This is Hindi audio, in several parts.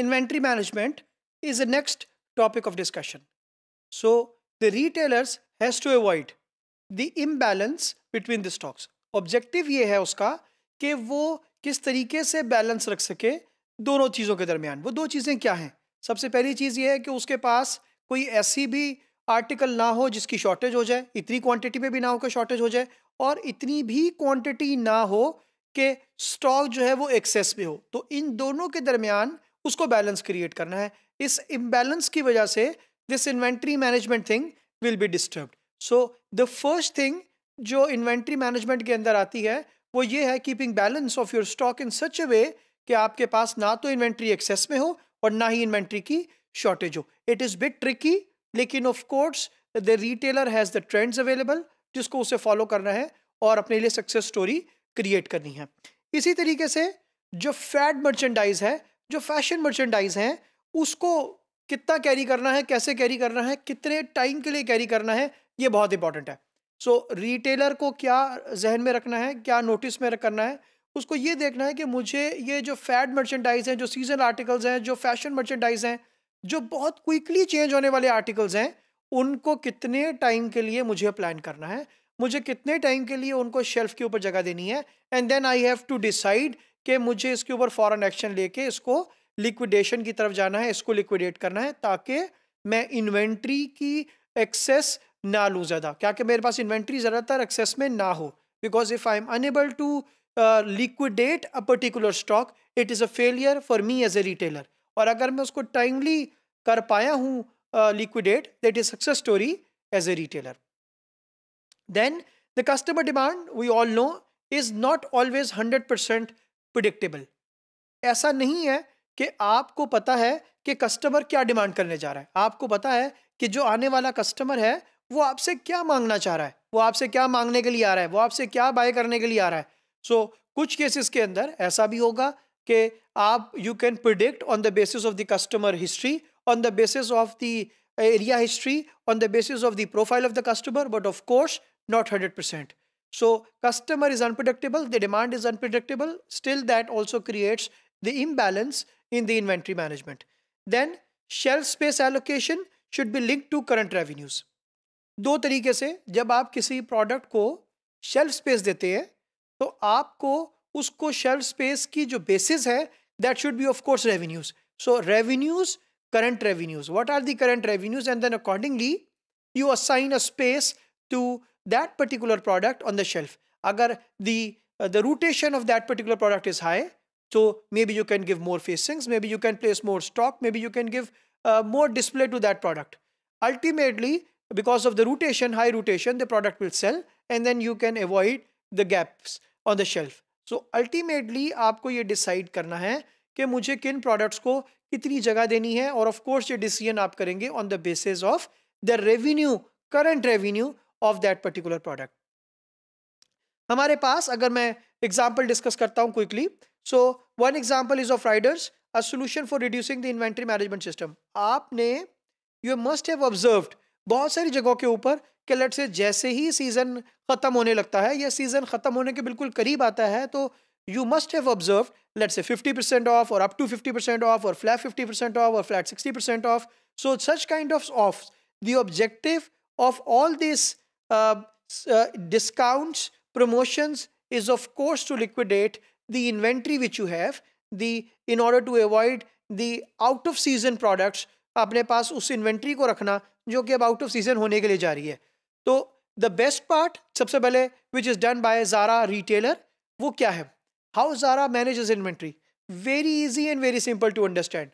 Inventory management is the next topic of discussion. So the retailers has to avoid the imbalance between the stocks. Objective ये है उसका कि वो किस तरीके से बैलेंस रख सके दोनों चीज़ों के दरमियान वो दो चीज़ें क्या हैं सबसे पहली चीज़ ये है कि उसके पास कोई ऐसी भी आर्टिकल ना हो जिसकी शॉर्टेज हो जाए इतनी क्वांटिटी में भी ना हो कि शॉर्टेज हो जाए और इतनी भी क्वांटिटी ना हो कि स्टॉक जो है वो एक्सेस में हो तो इन दोनों के दरमियान उसको बैलेंस क्रिएट करना है इस इम्बैलेंस की वजह से this inventory management thing will be disturb so the first thing जो इन्वेंट्री मैनेजमेंट के अंदर आती है वो ये है keeping balance of your stock in such a way कि आपके पास ना तो इन्वेंट्री एक्सेस में हो और ना ही इन्वेंट्री की शॉर्टेज हो इट इज़ बिट ट्रिकी लेकिन of course the retailer has the trends available जिसको उसे फॉलो करना है और अपने लिए सक्सेस स्टोरी क्रिएट करनी है इसी तरीके से जो फैड मर्चेंडाइज है जो फैशन मर्चेंडाइज हैं उसको कितना कैरी करना है कैसे कैरी करना है कितने टाइम के लिए कैरी करना है ये बहुत इंपॉर्टेंट है सो so, रिटेलर को क्या जहन में रखना है क्या नोटिस में करना है उसको ये देखना है कि मुझे ये जो फैड मर्चेंडाइज हैं जो सीजन आर्टिकल्स हैं जो फैशन मर्चेंडाइज हैं जो बहुत क्विकली चेंज होने वाले आर्टिकल्स हैं उनको कितने टाइम के लिए मुझे प्लान करना है मुझे कितने टाइम के लिए उनको शेल्फ के ऊपर जगह देनी है and then I have to decide कि मुझे इसके ऊपर फॉरन एक्शन लेके इसको लिक्विडेशन की तरफ जाना है इसको लिक्विडेट करना है ताकि मैं इन्वेंट्री की एक्सेस ना लूँ ज़्यादा क्या कि मेरे पास इन्वेंट्री ज़्यादातर एक्सेस में ना हो because if I am unable to liquidate a particular stock it is a failure for me as a retailer और अगर मैं उसको टाइमली कर पाया हूँ liquidate that is success story as a retailer then the customer demand we all know is not always hundred percent predictable ऐसा नहीं है कि आपको पता है कि कस्टमर क्या डिमांड करने जा रहा है आपको पता है कि जो आने वाला कस्टमर है वो आपसे क्या मांगना चाह रहा है वो आपसे क्या मांगने के लिए आ रहा है वो आपसे क्या बाय करने के लिए आ रहा है सो so, कुछ केसेस के अंदर ऐसा भी होगा कि आप you can predict on the basis of the customer history on the basis of the area history on the basis of the profile of the customer but of course not hundred percent So customer is unpredictable, the demand is unpredictable. Still that also creates the imbalance in the inventory management. Then shelf space allocation should be linked to current revenues. दो तरीके से जब आप किसी प्रोडक्ट को शेल्फ स्पेस देते हैं तो आपको उसको शेल्फ स्पेस की जो बेसिस है that should be of course revenues so revenues current revenues what are the current revenues and then accordingly you assign a space to that particular product on the shelf. Agar the, uh, the rotation of that particular product is high, so maybe you can give more facings, maybe you can place more stock, maybe you can give uh, more display to that product. Ultimately, because of the rotation, high rotation, the product will sell and then you can avoid the gaps on the shelf. So ultimately आपको ये decide करना है कि मुझे किन products को कितनी जगह देनी है और of course ये decision आप करेंगे on the basis of the revenue, current revenue of that particular product हमारे पास अगर मैं एग्जाम्पल डिस्कस करता हूँ quickly so one example is of riders a solution for reducing the inventory management system आपने यू मस्ट हैव ऑब्जर्व्ड बहुत सारी जगहों के ऊपर कि लट से जैसे ही सीज़न ख़त्म होने लगता है या सीज़न ख़त्म होने के बिल्कुल करीब आता है तो you must have observe let say fifty percent off और up to fifty percent off और फ्लैट फिफ्टी परसेंट ऑफ और flat sixty percent off so such kind of off the objective of all this uh, uh, is of course to liquidate to inventory which you have you in order to avoid to out of season products अपने पास उस इन्वेंट्री को रखना जो कि अब आउट ऑफ सीजन होने के लिए जा रही है तो द बेस्ट पार्ट सबसे पहले which is done by Zara retailer वो क्या है how Zara manage is inventory very easy and very simple to understand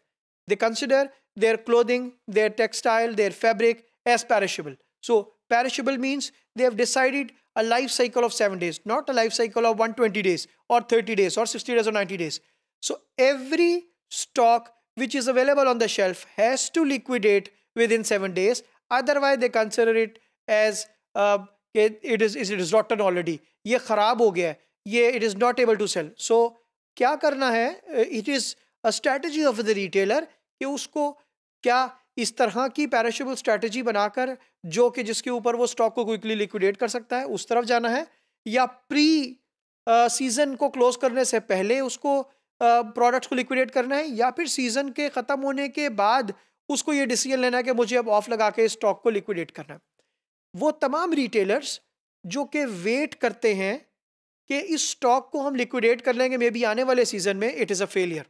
they consider their clothing their textile their fabric as perishable so Perishable means they have decided a life cycle of 7 days, not a life cycle of 120 days or 30 days or 60 days or 90 days. So every stock which is available on the shelf has to liquidate within 7 days. Otherwise, they consider it as uh, it, is, it is rotten already. ये ख़राब हो गया है ये it is not able to sell. So सो क्या करना है it is a strategy of the retailer उसको क्या इस तरह की पैरिशेबल स्ट्रैटेजी बनाकर जो कि जिसके ऊपर वो स्टॉक को क्विकली लिक्विडेट कर सकता है उस तरफ जाना है या प्री सीजन को क्लोज करने से पहले उसको प्रोडक्ट्स को लिक्विडेट करना है या फिर सीजन के ख़त्म होने के बाद उसको ये डिसीजन लेना है कि मुझे अब ऑफ लगा के स्टॉक को लिक्विडेट करना है वो तमाम रिटेलर्स जो कि वेट करते हैं कि इस स्टॉक को हम लिक्विडेट कर लेंगे मे बी आने वाले सीजन में it is a failure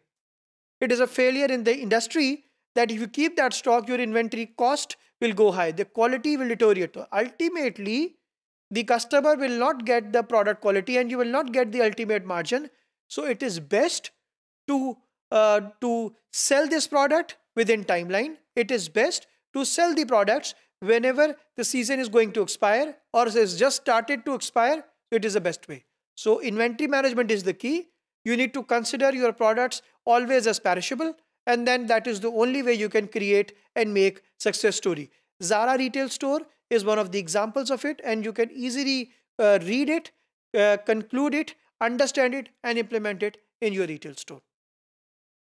it is a failure in the industry that if you keep that stock, your inventory cost will go high. The quality will deteriorate. Ultimately, the customer will not get the product quality and you will not get the ultimate margin. So it is best to, uh, to sell this product within timeline. It is best to sell the products whenever the season is going to expire or is just started to expire. It is the best way. So inventory management is the key. You need to consider your products always as perishable and then that is the only way you can create and make success story. Zara retail store is one of the examples of it and you can easily uh, read it, uh, conclude it, understand it and implement it in your retail store.